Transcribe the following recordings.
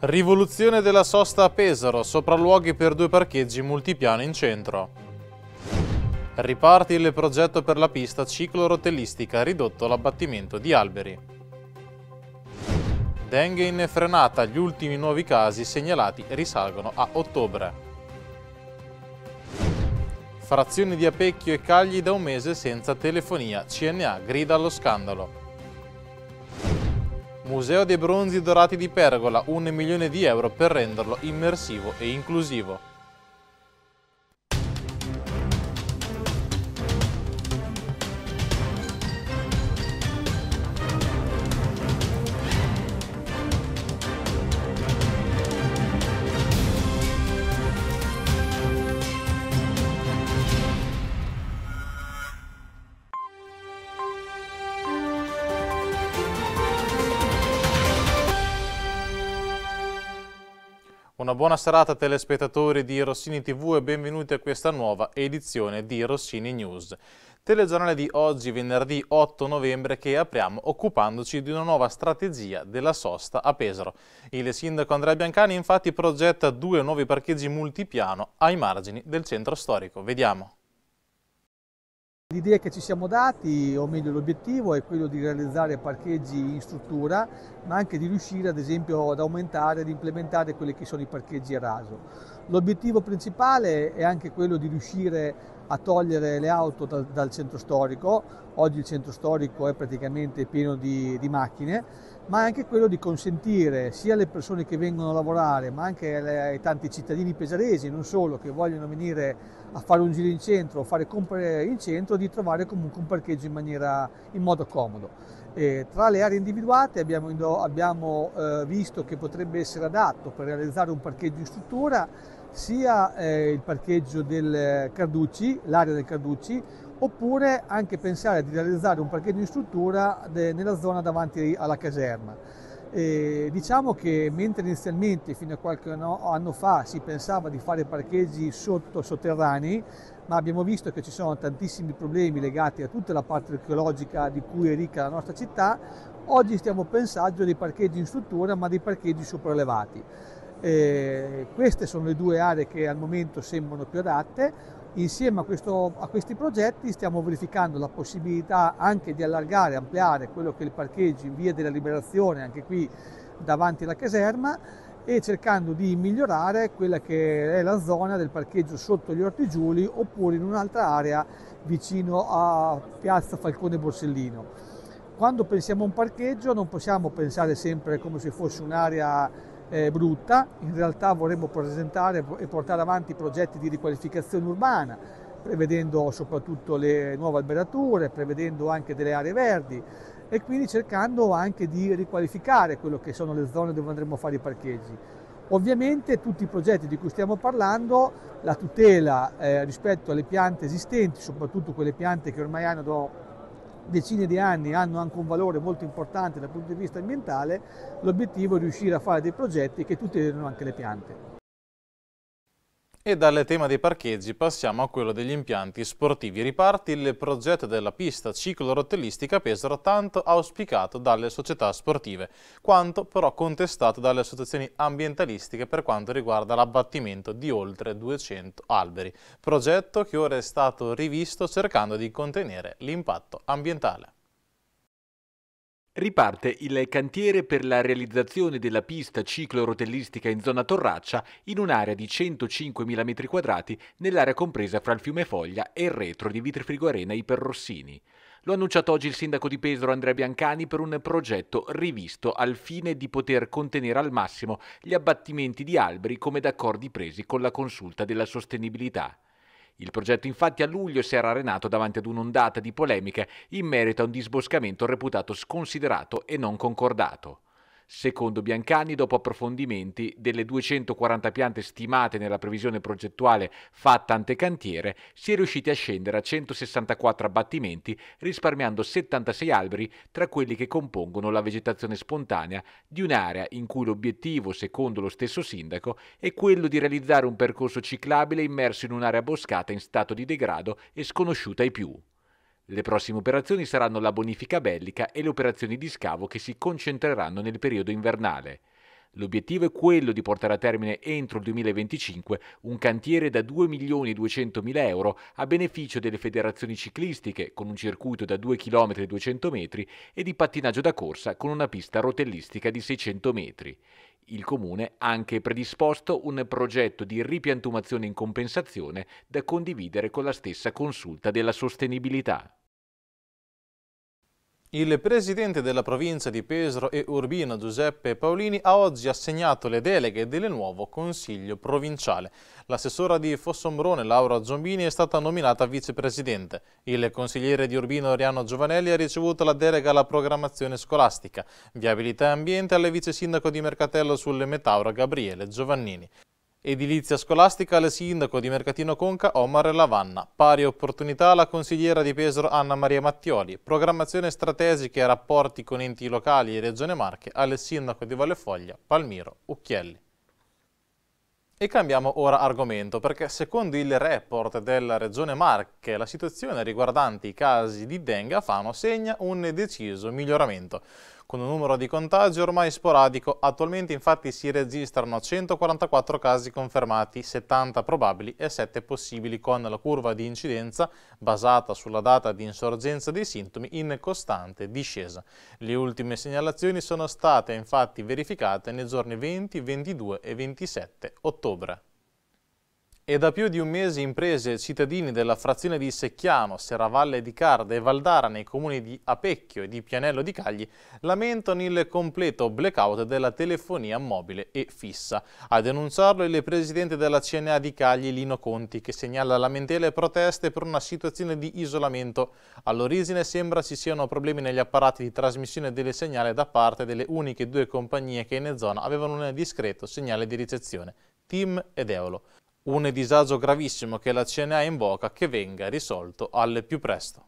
Rivoluzione della sosta a Pesaro, sopralluoghi per due parcheggi multipiano in centro. Riparti il progetto per la pista ciclorotellistica ridotto l'abbattimento di alberi. Dengue in frenata, gli ultimi nuovi casi segnalati risalgono a ottobre. Frazioni di Apecchio e Cagli da un mese senza telefonia, CNA grida allo scandalo. Museo dei bronzi dorati di Pergola, un milione di euro per renderlo immersivo e inclusivo. Una buona serata telespettatori di Rossini TV e benvenuti a questa nuova edizione di Rossini News. Telegiornale di oggi, venerdì 8 novembre, che apriamo occupandoci di una nuova strategia della sosta a Pesaro. Il sindaco Andrea Biancani infatti progetta due nuovi parcheggi multipiano ai margini del centro storico. Vediamo. L'idea che ci siamo dati, o meglio l'obiettivo, è quello di realizzare parcheggi in struttura, ma anche di riuscire ad esempio ad aumentare, ad implementare quelli che sono i parcheggi a raso. L'obiettivo principale è anche quello di riuscire a togliere le auto dal, dal centro storico, oggi il centro storico è praticamente pieno di, di, macchine, ma è anche quello di consentire sia alle persone che vengono a lavorare, ma anche alle, ai tanti cittadini pesaresi, non solo, che vogliono venire a a fare un giro in centro, fare compere in centro, di trovare comunque un parcheggio in, maniera, in modo comodo. E tra le aree individuate abbiamo, abbiamo eh, visto che potrebbe essere adatto per realizzare un parcheggio in struttura sia eh, il parcheggio del Carducci, l'area del Carducci, oppure anche pensare di realizzare un parcheggio in struttura de, nella zona davanti alla caserma. E diciamo che mentre inizialmente fino a qualche anno fa si pensava di fare parcheggi sotto sotterranei, ma abbiamo visto che ci sono tantissimi problemi legati a tutta la parte archeologica di cui è ricca la nostra città, oggi stiamo pensando di parcheggi in struttura ma di parcheggi sopraelevati. Eh, queste sono le due aree che al momento sembrano più adatte, Insieme a, questo, a, questi progetti stiamo verificando la possibilità anche di allargare, ampliare quello che è il parcheggio in via della liberazione, anche qui davanti alla caserma, e cercando di migliorare quella che è la zona del parcheggio sotto gli Orti Giuli oppure in un'altra area vicino a piazza Falcone Borsellino. Quando pensiamo a un parcheggio non possiamo pensare sempre come se fosse un'area eh, brutta, in realtà vorremmo presentare e portare avanti progetti di riqualificazione urbana, prevedendo soprattutto le nuove alberature, prevedendo anche delle aree verdi e quindi cercando anche di riqualificare quelle che sono le zone dove andremo a fare i parcheggi. Ovviamente tutti i progetti di cui stiamo parlando, la tutela eh, rispetto alle piante esistenti, soprattutto quelle piante che ormai hanno decine di anni hanno anche un valore molto importante dal punto di vista ambientale, l'obiettivo è riuscire a fare dei progetti che tutelino anche le piante. E dal tema dei parcheggi passiamo a quello degli impianti sportivi. Riparti il progetto della pista ciclorotellistica Pesaro tanto auspicato dalle società sportive, quanto però contestato dalle associazioni ambientalistiche per quanto riguarda l'abbattimento di oltre 200 alberi. Progetto che ora è stato rivisto cercando di contenere l'impatto ambientale. Riparte il cantiere per la realizzazione della pista ciclorotellistica in zona Torraccia in un'area di 105.000 m2 nell'area compresa fra il fiume Foglia e il retro di Vitrifrigo Arena Iperrossini. Lo ha annunciato oggi il sindaco di Pesaro Andrea Biancani per un progetto rivisto al fine di poter contenere al massimo gli abbattimenti di alberi come d'accordi presi con la consulta della sostenibilità. Il progetto infatti a luglio si era arenato davanti ad un'ondata di polemiche in merito a un disboscamento reputato sconsiderato e non concordato. Secondo Biancani, dopo approfondimenti, delle 240 piante stimate nella previsione progettuale fatta ante cantiere, si è riusciti a scendere a 164 abbattimenti, risparmiando 76 alberi tra quelli che compongono la vegetazione spontanea di un'area in cui l'obiettivo, secondo lo stesso sindaco, è quello di realizzare un percorso ciclabile immerso in un'area boscata in stato di degrado e sconosciuta ai più. Le prossime operazioni saranno la bonifica bellica e le operazioni di scavo che si concentreranno nel periodo invernale. L'obiettivo è quello di portare a termine entro il 2025 un cantiere da 2 milioni e 200 mila euro a beneficio delle federazioni ciclistiche con un circuito da 2 km 200 metri e di pattinaggio da corsa con una pista rotellistica di 600 metri. Il comune ha anche predisposto un progetto di ripiantumazione in compensazione da condividere con la stessa consulta della sostenibilità. Il presidente della provincia di Pesaro e Urbino Giuseppe Paolini ha oggi assegnato le deleghe del nuovo consiglio provinciale. L'assessora di Fossombrone Laura Zombini è stata nominata vicepresidente. Il consigliere di Urbino Oriano Giovanelli ha ricevuto la delega alla programmazione scolastica, viabilità e ambiente alle vice sindaco di Mercatello sulle Metauro, Gabriele Giovannini. Edilizia scolastica al sindaco di Mercatino Conca Omar Lavanna, pari opportunità alla consigliera di Pesaro Anna Maria Mattioli, programmazione strategica e rapporti con enti locali e Regione Marche al sindaco di Vallefoglia Palmiro Ucchielli. E cambiamo ora argomento perché secondo il report della Regione Marche la situazione riguardante i casi di dengue a Fano segna un deciso miglioramento con un numero di contagi ormai sporadico. Attualmente infatti si registrano 144 casi confermati, 70 probabili e 7 possibili, con la curva di incidenza basata sulla data di insorgenza dei sintomi in costante discesa. Le ultime segnalazioni sono state infatti verificate nei giorni 20, 22 e 27 ottobre. È da più di un mese imprese e cittadini della frazione di Secchiano, Serravalle di Carda e Valdara nei comuni di Apecchio e di Pianello di Cagli lamentano il completo blackout della telefonia mobile e fissa. A denunciarlo il presidente della CNA di Cagli, Lino Conti, che segnala lamentele e proteste per una situazione di isolamento. All'origine sembra ci siano problemi negli apparati di trasmissione delle segnali da parte delle uniche due compagnie che in zona avevano un discreto segnale di ricezione, TIM ed Eolo un disagio gravissimo che la CNA invoca che venga risolto al più presto.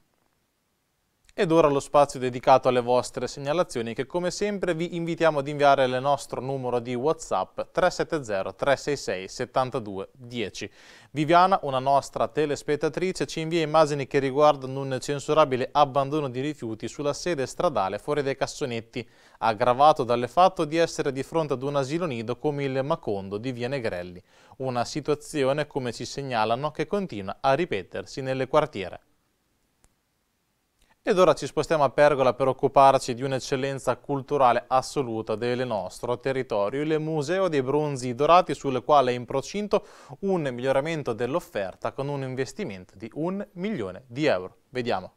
Ed ora lo spazio dedicato alle vostre segnalazioni che come sempre vi invitiamo ad inviare al nostro numero di Whatsapp 370 366 72 10. Viviana, una nostra telespettatrice, ci invia immagini che riguardano un censurabile abbandono di rifiuti sulla sede stradale fuori dai cassonetti, aggravato dal fatto di essere di fronte ad un asilo nido come il Macondo di Via Negrelli. Una situazione, come ci segnalano, che continua a ripetersi nel quartiere. Ed ora ci spostiamo a Pergola per occuparci di un'eccellenza culturale assoluta del nostro territorio, il Museo dei Bronzi Dorati, sul quale è in procinto un miglioramento dell'offerta con un investimento di un milione di euro. Vediamo.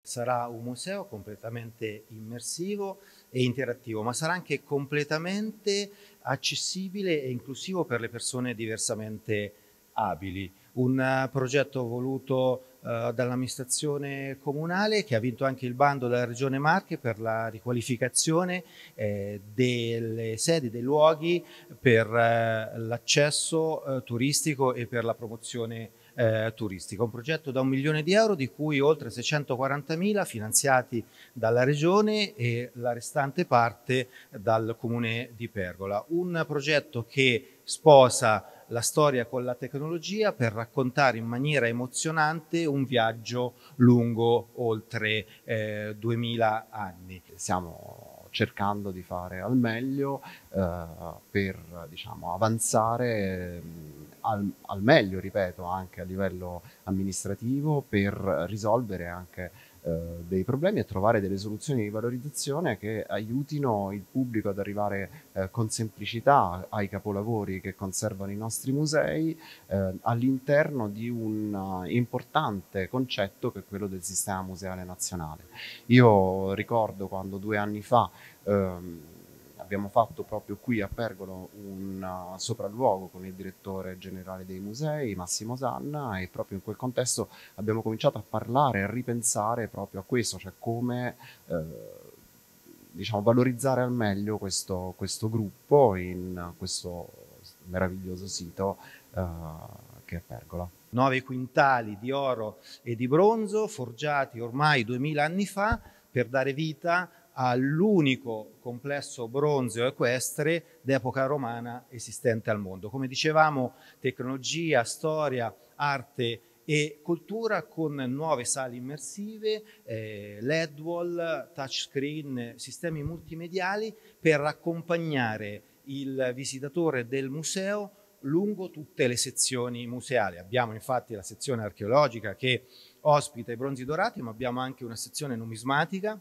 Sarà un museo completamente immersivo e interattivo, ma sarà anche completamente accessibile e inclusivo per le persone diversamente abili. Un progetto voluto eh, dall'amministrazione comunale che ha vinto anche il bando della Regione Marche per la riqualificazione eh, delle sedi, dei luoghi per eh, l'accesso eh, turistico e per la promozione eh, turistica. Un progetto da un milione di euro di cui oltre 640 mila finanziati dalla Regione e la restante parte dal Comune di Pergola. Un progetto che sposa la storia con la tecnologia per raccontare in maniera emozionante un viaggio lungo oltre eh, 2000 anni. Siamo cercando di fare al meglio eh, per diciamo, avanzare mm, al, al, meglio, ripeto, anche a livello amministrativo per risolvere anche eh, dei problemi e trovare delle soluzioni di valorizzazione che aiutino il pubblico ad arrivare eh, con semplicità ai capolavori che conservano i nostri musei eh, all'interno di un uh, importante concetto che è quello del sistema museale nazionale. Io ricordo quando due anni fa ehm, abbiamo fatto proprio qui a Pergolo un uh, sopralluogo con il direttore generale dei musei, Massimo Sanna, e proprio in quel contesto abbiamo cominciato a parlare, a ripensare proprio a questo, cioè come... Eh, diciamo, valorizzare al meglio questo, questo, gruppo in questo meraviglioso sito eh, che è Pergola. Nove quintali di oro e di bronzo forgiati ormai duemila anni fa per dare vita all'unico complesso bronzeo equestre d'epoca romana esistente al mondo. Come dicevamo, tecnologia, storia, arte e cultura con nuove sale immersive, eh, LED wall, touchscreen, sistemi multimediali per accompagnare il visitatore del museo lungo tutte le sezioni museali. Abbiamo infatti la sezione archeologica che ospita i bronzi dorati, ma abbiamo anche una sezione numismatica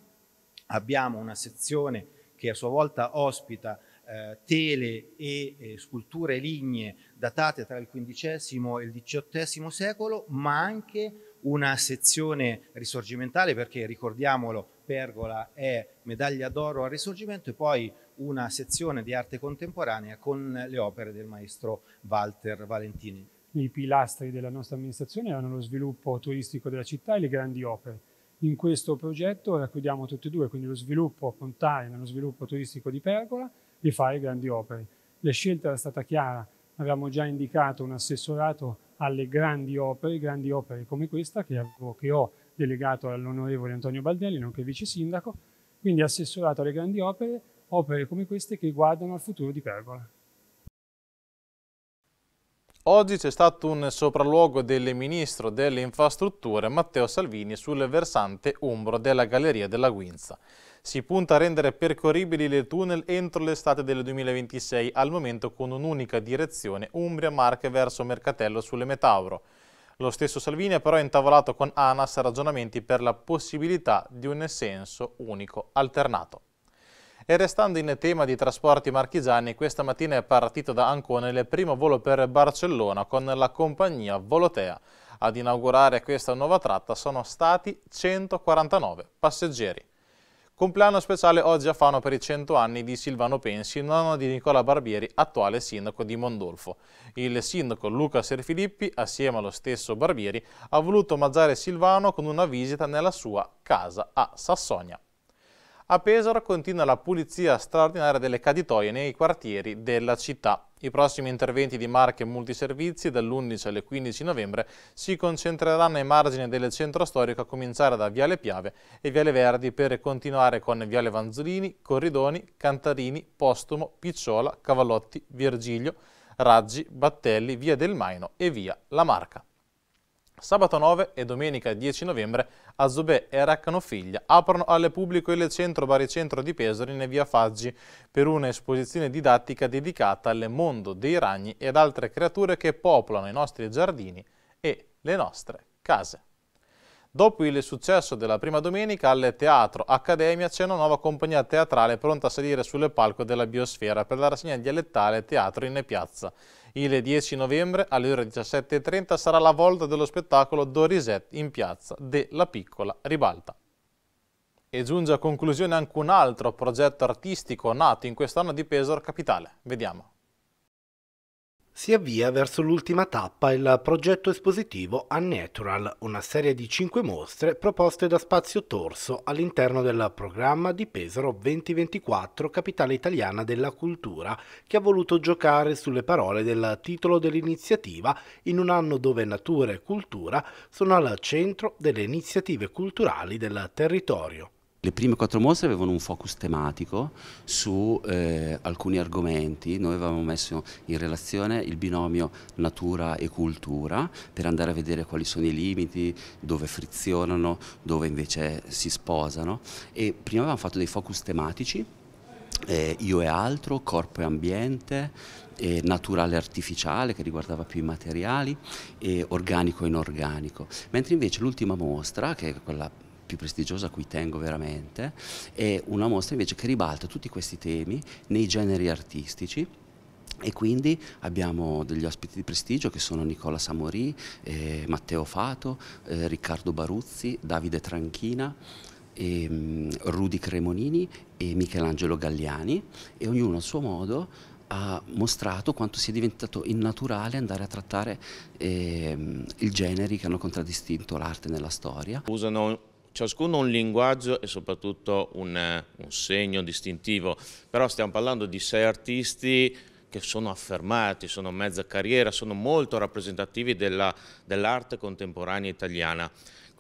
abbiamo una sezione che a sua volta ospita eh, tele e eh, sculture lignee datate tra il XV e il XVIII secolo, ma anche una sezione risorgimentale perché ricordiamolo, Pergola è medaglia d'oro al risorgimento e poi una sezione di arte contemporanea con le opere del maestro Walter Valentini. I pilastri della nostra amministrazione erano lo sviluppo turistico della città e le grandi opere in questo progetto racchiudiamo tutti e due, quindi lo sviluppo con time nello sviluppo turistico di Pergola e fare grandi opere. La scelta era stata chiara, avevamo già indicato un assessorato alle grandi opere, grandi opere come questa che, avevo, che ho delegato all'onorevole Antonio Baldelli, nonché vice sindaco, quindi assessorato alle grandi opere, opere come queste che guardano al futuro di Pergola. Oggi c'è stato un sopralluogo del Ministro delle Infrastrutture Matteo Salvini sul versante umbro della Galleria della Guinza. Si punta a rendere percorribili le tunnel entro l'estate del 2026, al momento con un'unica direzione Umbria-Marche verso Mercatello sulle Metauro. Lo stesso Salvini ha però intavolato con ANAS ragionamenti per la possibilità di un senso unico alternato. E restando in tema di trasporti marchigiani, questa mattina è partito da Ancona il primo volo per Barcellona con la compagnia Volotea. Ad inaugurare questa nuova tratta sono stati 149 passeggeri. Compleanno speciale oggi a Fano per i 100 anni di Silvano Pensi, nonno di Nicola Barbieri, attuale sindaco di Mondolfo. Il sindaco Luca Serfilippi, assieme allo stesso Barbieri, ha voluto omaggiare Silvano con una visita nella sua casa a Sassonia. A Pesaro continua la pulizia straordinaria delle caditoie nei quartieri della città. I prossimi interventi di Marche Multiservizi dall'11 al 15 novembre si concentreranno ai margini del centro storico a cominciare da Viale Piave e Viale Verdi per continuare con Viale Vanzolini, Corridoni, Cantarini, Postumo, Picciola, Cavallotti, Virgilio, Raggi, Battelli, Via del Maino e Via La Marca. Sabato 9 e domenica 10 novembre a Zobè e Raccano Figlia aprono al pubblico il centro baricentro di Pesaro in via Faggi per un'esposizione didattica dedicata al mondo dei ragni ed altre creature che popolano i nostri giardini e le nostre case. Dopo il successo della prima domenica, al Teatro Accademia c'è una nuova compagnia teatrale pronta a salire sulle palco della biosfera per la rassegna dialettale Teatro in Piazza. Il 10 novembre alle ore 17.30 sarà la volta dello spettacolo Dorisette in piazza della Piccola Ribalta. E giunge a conclusione anche un altro progetto artistico nato in quest'anno di Pesaro Capitale. Vediamo. Si avvia verso l'ultima tappa il progetto espositivo Unnatural, una serie di cinque mostre proposte da Spazio Torso all'interno del programma di Pesaro 2024, capitale italiana della cultura, che ha voluto giocare sulle parole del titolo dell'iniziativa in un anno dove natura e cultura sono al centro delle iniziative culturali del territorio. Le prime quattro mostre avevano un focus tematico su eh, alcuni argomenti, noi avevamo messo in relazione il binomio natura e cultura per andare a vedere quali sono i limiti, dove frizionano, dove invece si sposano e prima avevamo fatto dei focus tematici, eh, io e altro, corpo e ambiente, eh, naturale artificiale che riguardava più i materiali, e organico e inorganico, mentre invece l'ultima mostra, che è quella più prestigiosa a cui tengo veramente, è una mostra invece che ribalta tutti questi temi nei generi artistici e quindi abbiamo degli ospiti di prestigio che sono Nicola Samorì, eh, Matteo Fato, eh, Riccardo Baruzzi, Davide Tranchina, eh, Rudi Cremonini e Michelangelo Galliani e ognuno a suo modo ha mostrato quanto sia diventato innaturale andare a trattare ehm, i generi che hanno contraddistinto l'arte nella storia. Usano ciascuno un linguaggio e soprattutto un, un segno distintivo, però stiamo parlando di sei artisti che sono affermati, sono mezza carriera, sono molto rappresentativi dell'arte dell contemporanea italiana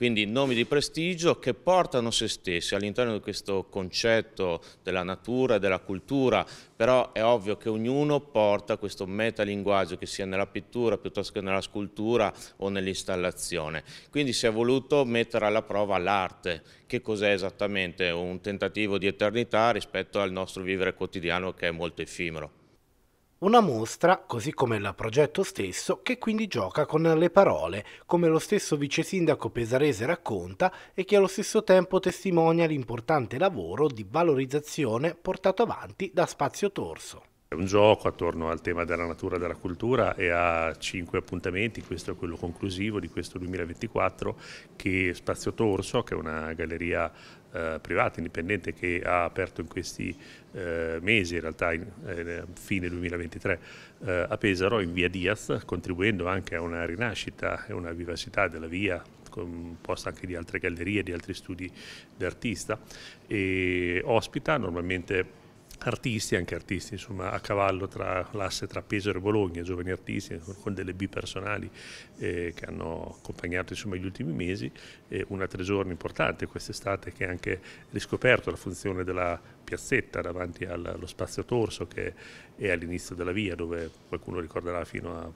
quindi nomi di prestigio che portano se stessi all'interno di questo concetto della natura e della cultura, però è ovvio che ognuno porta questo metalinguaggio che sia nella pittura piuttosto che nella scultura o nell'installazione. Quindi si è voluto mettere alla prova l'arte, che cos'è esattamente un tentativo di eternità rispetto al nostro vivere quotidiano che è molto effimero. Una mostra, così come il progetto stesso, che quindi gioca con le parole, come lo stesso vice sindaco pesarese racconta e che allo stesso tempo testimonia l'importante lavoro di valorizzazione portato avanti da Spazio Torso. È un gioco attorno al tema della natura e della cultura e ha cinque appuntamenti, questo è quello conclusivo di questo 2024 che Spazio Torso, che è una galleria eh, privata indipendente che ha aperto in questi eh, mesi, in realtà in, eh, fine 2023, eh, a Pesaro in via Diaz, contribuendo anche a una rinascita e una vivacità della via composta anche di altre gallerie, di altri studi d'artista e ospita normalmente artisti, anche artisti insomma, a cavallo tra l'asse tra Pesaro e Bologna, giovani artisti con delle bipersonali eh, che hanno accompagnato insomma, gli ultimi mesi, eh, una tre giorni importante quest'estate che ha anche riscoperto la funzione della piazzetta davanti allo spazio Torso che è all'inizio della via dove qualcuno ricorderà fino a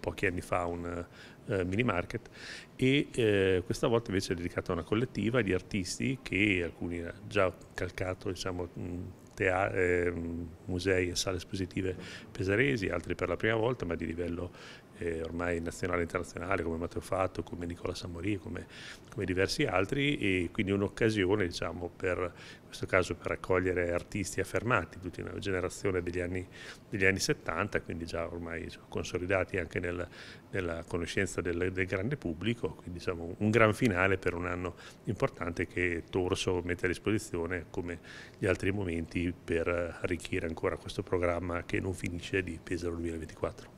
pochi anni fa un eh, mini market e eh, questa volta invece è dedicata a una collettiva di artisti che alcuni già calcato diciamo, mh, Ehm, musei e sale espositive pesaresi, altri per la prima volta ma di livello eh, ormai nazionale e internazionale come Matteo Fatto, come Nicola Samorì, come, come, diversi altri e quindi un'occasione diciamo, per, in questo caso per accogliere artisti affermati, tutti una generazione degli anni, degli anni 70, quindi già ormai diciamo, consolidati anche nel, nella conoscenza del, del, grande pubblico, quindi diciamo, un gran finale per un anno importante che Torso mette a disposizione come gli altri momenti per arricchire ancora questo programma che non finisce di Pesaro 2024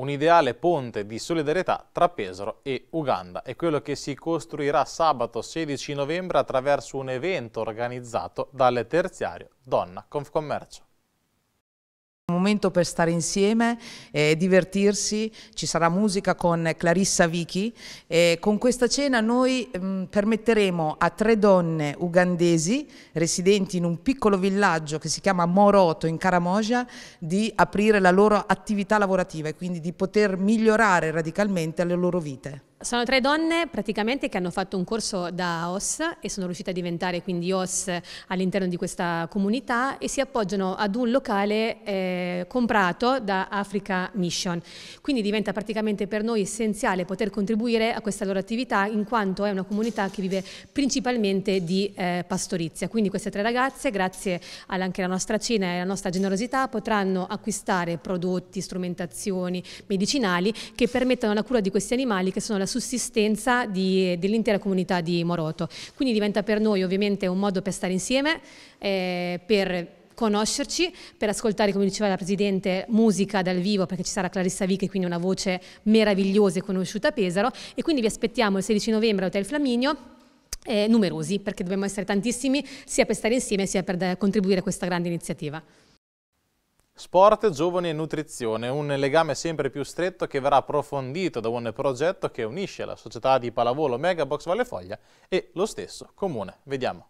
un ideale ponte di solidarietà tra Pesaro e Uganda. È quello che si costruirà sabato 16 novembre attraverso un evento organizzato dal terziario Donna Confcommercio momento per stare insieme, eh, divertirsi, ci sarà musica con Clarissa Vichi. Eh, con questa cena noi mh, mm, permetteremo a tre donne ugandesi residenti in un piccolo villaggio che si chiama Moroto in Karamoja di aprire la loro attività lavorativa e quindi di poter migliorare radicalmente le loro vite. Sono tre donne praticamente che hanno fatto un corso da OS e sono riuscite a diventare quindi OS all'interno di questa comunità e si appoggiano ad un locale eh, comprato da Africa Mission. Quindi diventa praticamente per noi essenziale poter contribuire a questa loro attività in quanto è una comunità che vive principalmente di eh, pastorizia. Quindi queste tre ragazze, grazie anche alla nostra cena e alla nostra generosità, potranno acquistare prodotti, strumentazioni medicinali che permettano la cura di questi animali che sono la sussistenza dell'intera comunità di Moroto. Quindi diventa per noi ovviamente un modo per stare insieme, eh, per conoscerci, per ascoltare, come diceva la Presidente, musica dal vivo, perché ci sarà Clarissa Vichi, quindi una voce meravigliosa e conosciuta a Pesaro. E quindi vi aspettiamo il 16 novembre all'Hotel Flaminio. Eh, numerosi, perché dobbiamo essere tantissimi, sia per stare insieme sia per eh, contribuire a questa grande iniziativa. Sport, giovani e nutrizione, un legame sempre più stretto che verrà approfondito da un progetto che unisce la società di pallavolo Megabox Valle Foglia e lo stesso comune. Vediamo.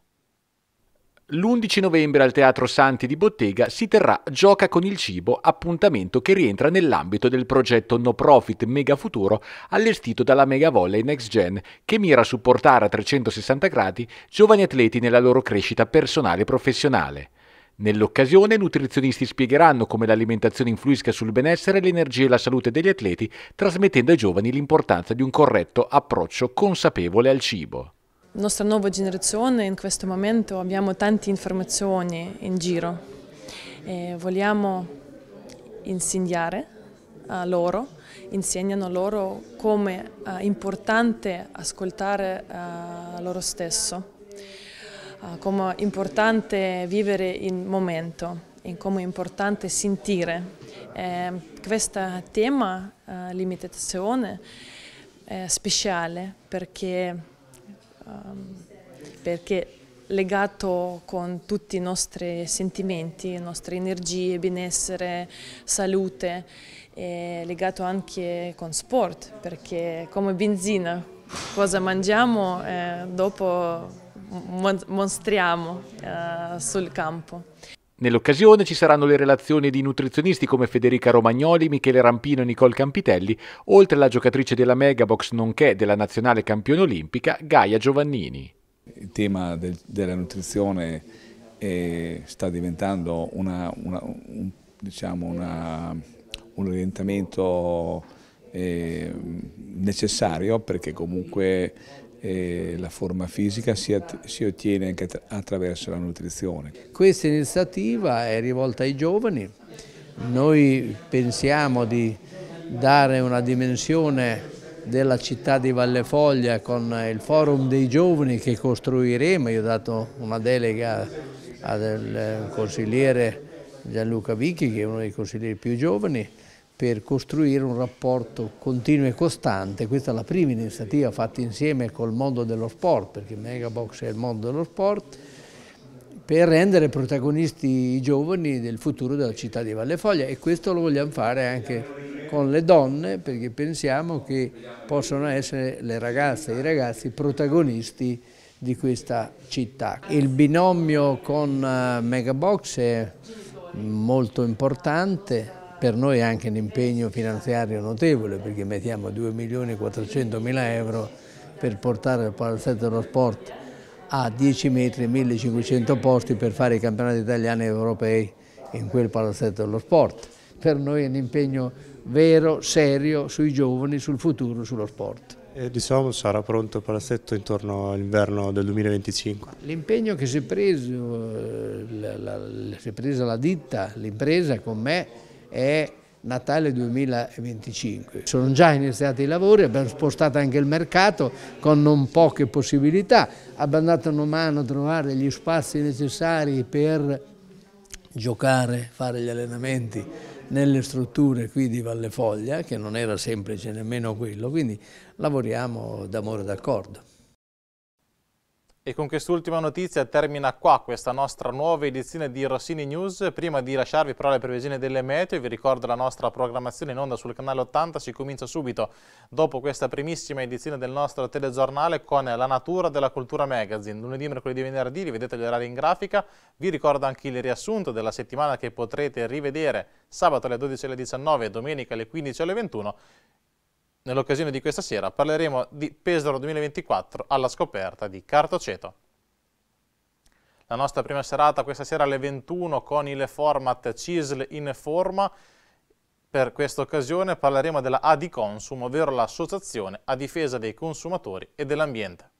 L'11 novembre al Teatro Santi di Bottega si terrà Gioca con il cibo, appuntamento che rientra nell'ambito del progetto no profit Mega Futuro allestito dalla Mega Volley Next Gen, che mira a supportare a 360 gradi giovani atleti nella loro crescita personale e professionale. Nell'occasione i nutrizionisti spiegheranno come l'alimentazione influisca sul benessere, l'energia e la salute degli atleti, trasmettendo ai giovani l'importanza di un corretto approccio consapevole al cibo. La nostra nuova generazione in questo momento abbiamo tante informazioni in giro e vogliamo insegnare a loro, insegnano loro come è eh, importante ascoltare eh, loro stesso eh, come è importante vivere il momento e come è importante sentire. Eh, questo tema, eh, limitazione, è eh, speciale perché, um, perché legato con tutti i nostri sentimenti, le nostre energie, benessere, salute, è legato anche con sport, perché come benzina, cosa mangiamo eh, dopo mostriamo eh, sul campo. Nell'occasione ci saranno le relazioni di nutrizionisti come Federica Romagnoli, Michele Rampino e Nicole Campitelli, oltre alla giocatrice della Megabox nonché della nazionale campione olimpica Gaia Giovannini. Il tema del, della nutrizione eh, sta diventando una, una, un, diciamo una, un, orientamento eh, necessario perché comunque eh, la forma fisica si, si ottiene anche tra- attraverso la nutrizione. Questa iniziativa è rivolta ai giovani, noi pensiamo di dare una dimensione della città di Vallefoglia con il forum dei giovani che costruiremo, io ho dato una delega al consigliere Gianluca Vicchi che è uno dei consiglieri più giovani per costruire un rapporto continuo e costante. Questa è la prima iniziativa fatta insieme col mondo dello sport, perché Megabox è il mondo dello sport, per rendere protagonisti i giovani del futuro della città di Valle Foglia e questo lo vogliamo fare anche con le donne perché pensiamo che possono essere le ragazze e i ragazzi protagonisti di questa città. Il binomio con eh, Megabox è molto importante per noi è anche un impegno finanziario notevole perché mettiamo 2 milioni e 400 mila euro per portare il palazzetto dello sport a 10 metri 1.500 posti per fare i campionati italiani e europei in quel palazzetto dello sport. Per noi è un impegno vero, serio sui giovani, sul futuro, sullo sport. E diciamo sarà pronto il palazzetto intorno all'inverno del 2025? L'impegno che si è preso, eh, la, la, si è presa la ditta, l'impresa con me è Natale 2025. Sono già iniziati i lavori, abbiamo spostato anche il mercato con non poche possibilità, abbiamo dato una mano a trovare gli spazi necessari per giocare, fare gli allenamenti nelle strutture qui di Valle Foglia, che non era semplice nemmeno quello, quindi lavoriamo d'amore d'accordo. E con quest'ultima notizia termina qua questa nostra nuova edizione di Rossini News. Prima di lasciarvi però le previsioni delle meteo, vi ricordo la nostra programmazione in onda sul canale 80, si comincia subito dopo questa primissima edizione del nostro telegiornale con La natura della cultura magazine. Lunedì, mercoledì e venerdì li vedete gli orari in grafica. Vi ricordo anche il riassunto della settimana che potrete rivedere sabato alle 12 alle 19, e domenica alle 15 alle 21 Nell'occasione di questa sera parleremo di Pesaro 2024 alla scoperta di Cartoceto. La nostra prima serata questa sera alle 21 con il format CISL in forma. Per questa occasione parleremo della AD Consum, ovvero l'associazione a difesa dei consumatori e dell'ambiente.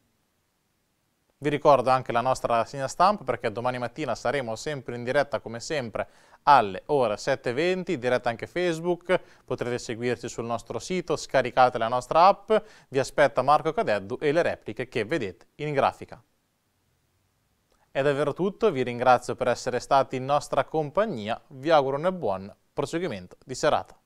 Vi ricordo anche la nostra segna stampa perché domani mattina saremo sempre in diretta come sempre alle ore 7.20, diretta anche Facebook, potrete seguirci sul nostro sito, scaricate la nostra app, vi aspetta Marco Cadeddu e le repliche che vedete in grafica. È davvero tutto, vi ringrazio per essere stati in nostra compagnia, vi auguro un buon proseguimento di serata.